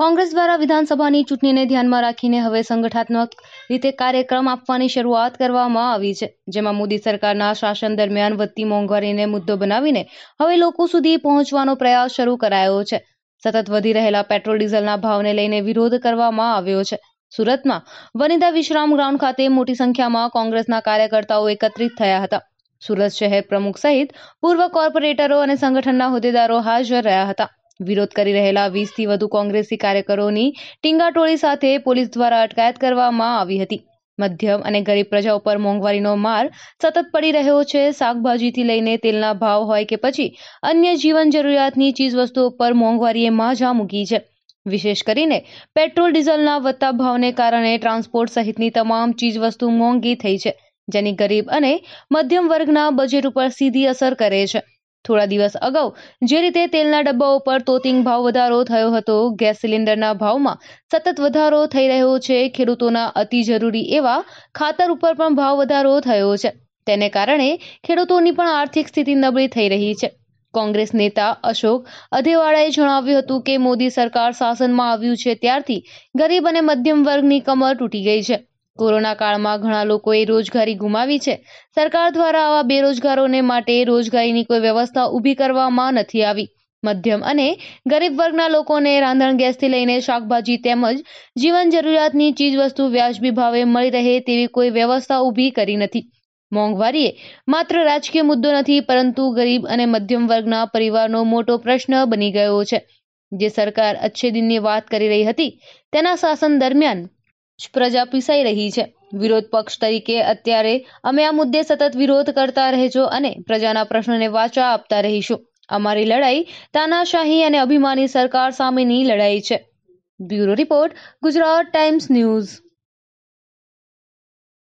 કોંગ્રેસ દ્વારા વિધાનસભાની ચૂંટણીને ધ્યાનમાં રાખીને હવે સંગઠનાત્મક રીતે કાર્યક્રમ આપવાની શરૂઆત કરવામાં આવી છે જેમાં મોદી સરકારના શાસન દરમિયાન વધતી મોંઘવારીને મુદ્દો બનાવીને હવે લોકો સુધી પહોંચવાનો પ્રયાસ શરૂ કરાયો છે સતત વધી રહેલા પેટ્રોલ ડીઝલના ભાવને લઈને વિરોધ કરવામાં આવ્યો છે સુરતમાં વનિતા વિશ્રામ ગ્રાઉન્ડ ખાતે મોટી સંખ્યામાં કોંગ્રેસના કાર્યકર્તાઓ એકત્રિત થયા હતા સુરત શહેર પ્રમુખ સહિત પૂર્વ કોર્પોરેટરો અને સંગઠનના હોદ્દેદારો હાજર રહ્યા હતા વિરોધ કરી રહેલા વીસથી વધુ કોંગ્રેસી કાર્યકરોની ટીંગાટોળી સાથે પોલીસ દ્વારા અટકાયત કરવામાં આવી હતી મધ્યમ અને ગરીબ પ્રજા ઉપર મોંઘવારીનો માર સતત પડી રહ્યો છે શાકભાજીથી લઈને તેલના ભાવ હોય કે પછી અન્ય જીવન જરૂરિયાતની ચીજવસ્તુઓ પર મોંઘવારીએ માજા મૂકી છે વિશેષ કરીને પેટ્રોલ ડીઝલના વધતા ભાવને કારણે ટ્રાન્સપોર્ટ સહિતની તમામ ચીજવસ્તુ મોંઘી થઈ છે જેની ગરીબ અને મધ્યમ વર્ગના બજેટ ઉપર સીધી અસર કરે છે થોડા દિવસ અગાઉ જે રીતે તેલના ડબ્બાઓ પર તોતિંગ ભાવ વધારો થયો હતો ગેસ સિલિન્ડરના ભાવમાં સતત વધારો થઈ રહ્યો છે ખેડૂતોના અતિ જરૂરી એવા ખાતર ઉપર પણ ભાવ વધારો થયો છે તેને કારણે ખેડૂતોની પણ આર્થિક સ્થિતિ નબળી થઈ રહી છે કોંગ્રેસ નેતા અશોક અધેવાડાએ જણાવ્યું હતું કે મોદી સરકાર શાસનમાં આવ્યું છે ત્યારથી ગરીબ અને મધ્યમ વર્ગની કમર તૂટી ગઈ છે કોરોના કાળમાં ઘણા લોકોએ રોજગારી ગુમાવી છે સરકાર દ્વારા આવા બેરોજગારોને માટે રોજગારીની કોઈ વ્યવસ્થા ઊભી કરવામાં નથી આવી મધ્યમ અને ગરીબ વર્ગના લોકોને રાંધણ ગેસથી લઈને શાકભાજી તેમજ જીવન જરૂરિયાતની ચીજવસ્તુ વ્યાજબી ભાવે મળી રહે તેવી કોઈ વ્યવસ્થા ઊભી કરી નથી મોંઘવારીએ માત્ર રાજકીય મુદ્દો નથી પરંતુ ગરીબ અને મધ્યમ વર્ગના પરિવારનો મોટો પ્રશ્ન બની ગયો છે જે સરકાર અચ્છે દિનની વાત કરી રહી હતી તેના શાસન દરમિયાન જ પ્રજા પીસાઈ રહી છે વિરોધ પક્ષ તરીકે અત્યારે અમે આ મુદ્દે સતત વિરોધ કરતા રહેજો અને પ્રજાના પ્રશ્નોને વાચા આપતા રહીશું અમારી લડાઈ તાનાશાહી અને અભિમાની સરકાર સામેની લડાઈ છે bureau report Gujarat times news